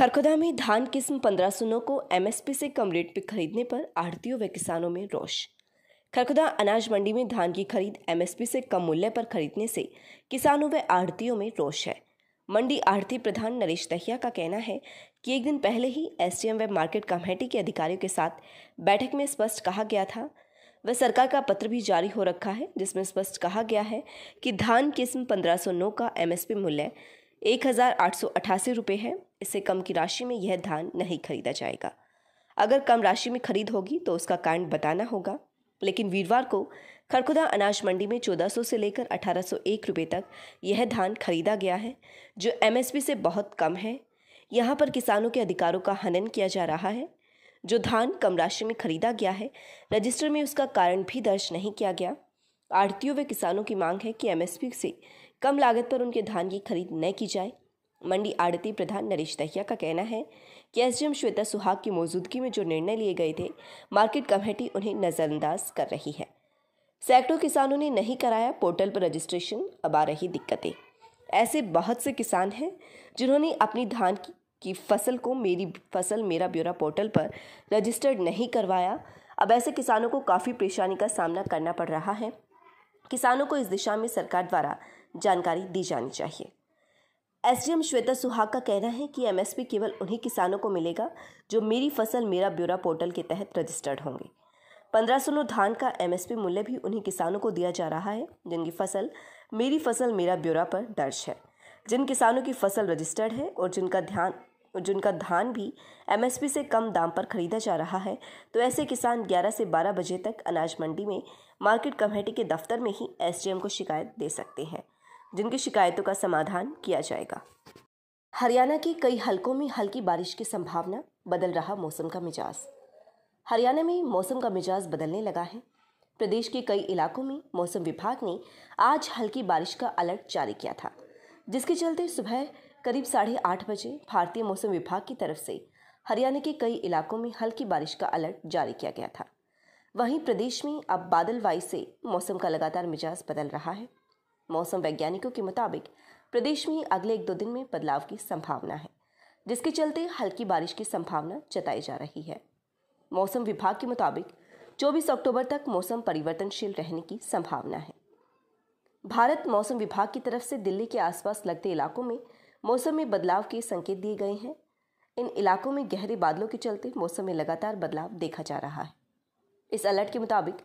खरखुदा में धान किस्म पंद्रह सौ नौ को एमएसपी से कम रेट पर खरीदने पर आढ़तियों व किसानों में रोष खरखुदा अनाज मंडी में धान की खरीद एमएसपी से कम मूल्य पर खरीदने से किसानों व आढ़तियों में रोष है मंडी आढ़ती प्रधान नरेश दहिया का कहना है कि एक दिन पहले ही एसडीएम व मार्केट कमेटी के अधिकारियों के साथ बैठक में स्पष्ट कहा गया था वह सरकार का पत्र भी जारी हो रखा है जिसमें स्पष्ट कहा गया है कि धान किस्म नौ का एमएसपी मूल्य एक हज़ार आठ सौ अठासी रुपये है इससे कम की राशि में यह धान नहीं खरीदा जाएगा अगर कम राशि में खरीद होगी तो उसका कारण बताना होगा लेकिन वीरवार को खरखुदा अनाज मंडी में 1400 से लेकर 1801 रुपए तक यह धान खरीदा गया है जो एमएसपी से बहुत कम है यहाँ पर किसानों के अधिकारों का हनन किया जा रहा है जो धान कम राशि में खरीदा गया है रजिस्टर में उसका कारण भी दर्ज नहीं किया गया आढ़तियों व किसानों की मांग है कि एमएसपी से कम लागत पर उनके धान की खरीद न की जाए मंडी आड़ती प्रधान नरेश दहिया का कहना है कि एसडीएम श्वेता सुहाग की मौजूदगी में जो निर्णय लिए गए थे मार्केट कमेटी उन्हें नज़रअंदाज कर रही है सैकड़ों किसानों ने नहीं कराया पोर्टल पर रजिस्ट्रेशन अब आ रही दिक्कतें ऐसे बहुत से किसान हैं जिन्होंने अपनी धान की, की फसल को मेरी फसल मेरा ब्यौरा पोर्टल पर रजिस्टर्ड नहीं करवाया अब ऐसे किसानों को काफ़ी परेशानी का सामना करना पड़ रहा है किसानों को इस दिशा में सरकार द्वारा जानकारी दी जानी चाहिए एसडीएम श्वेता सुहाग का कहना है कि एमएसपी केवल उन्हीं किसानों को मिलेगा जो मेरी फसल मेरा ब्यूरा पोर्टल के तहत रजिस्टर्ड होंगे पंद्रह सौ धान का एमएसपी मूल्य भी उन्हीं किसानों को दिया जा रहा है जिनकी फसल मेरी फसल मेरा ब्यूरा पर दर्ज है जिन किसानों की फसल रजिस्टर्ड है और जिनका ध्यान जिनका धान भी एमएसपी से कम दाम पर खरीदा जा रहा है तो ऐसे किसान 11 से 12 बजे तक अनाज मंडी में मार्केट कमेटी के दफ्तर में ही एसडीएम को शिकायत दे सकते हैं जिनकी शिकायतों का समाधान किया जाएगा हरियाणा के कई हलकों में हल्की बारिश की संभावना बदल रहा मौसम का मिजाज हरियाणा में मौसम का मिजाज बदलने लगा है प्रदेश के कई इलाकों में मौसम विभाग ने आज हल्की बारिश का अलर्ट जारी किया था जिसके चलते सुबह करीब साढ़े आठ बजे भारतीय मौसम विभाग की तरफ से हरियाणा के कई इलाकों में हल्की बारिश का अलर्ट जारी किया गया था वहीं प्रदेश में अब बादल वाई से मौसम का लगातार मिजाज बदल रहा है मौसम वैज्ञानिकों के मुताबिक प्रदेश में अगले एक दो दिन में बदलाव की संभावना है जिसके चलते हल्की बारिश की संभावना जताई जा रही है मौसम विभाग के मुताबिक 24 अक्टूबर तक मौसम परिवर्तनशील रहने की संभावना है भारत मौसम विभाग की तरफ से दिल्ली के आसपास लगते इलाकों में मौसम में बदलाव के संकेत दिए गए हैं इन इलाकों में गहरे बादलों के चलते मौसम में लगातार बदलाव देखा जा रहा है इस अलर्ट के मुताबिक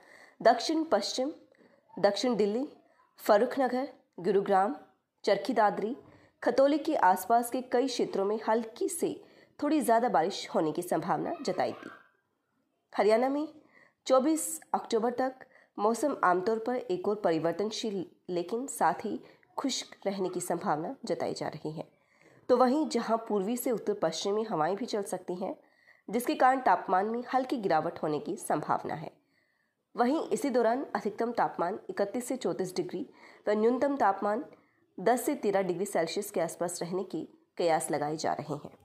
दक्षिण पश्चिम दक्षिण दिल्ली फरुखनगर गुरुग्राम चरखी दादरी खतौली के आसपास के कई क्षेत्रों में हल्की से थोड़ी ज़्यादा बारिश होने की संभावना जताई थी हरियाणा में 24 अक्टूबर तक मौसम आमतौर पर एक और परिवर्तनशील लेकिन साथ ही खुश्क रहने की संभावना जताई जा रही है तो वहीं जहां पूर्वी से उत्तर पश्चिमी हवाएं भी चल सकती हैं जिसके कारण तापमान में हल्की गिरावट होने की संभावना है वहीं इसी दौरान अधिकतम तापमान 31 से 34 डिग्री व न्यूनतम तापमान 10 से 13 डिग्री सेल्सियस के आसपास रहने की कयास लगाए जा रहे हैं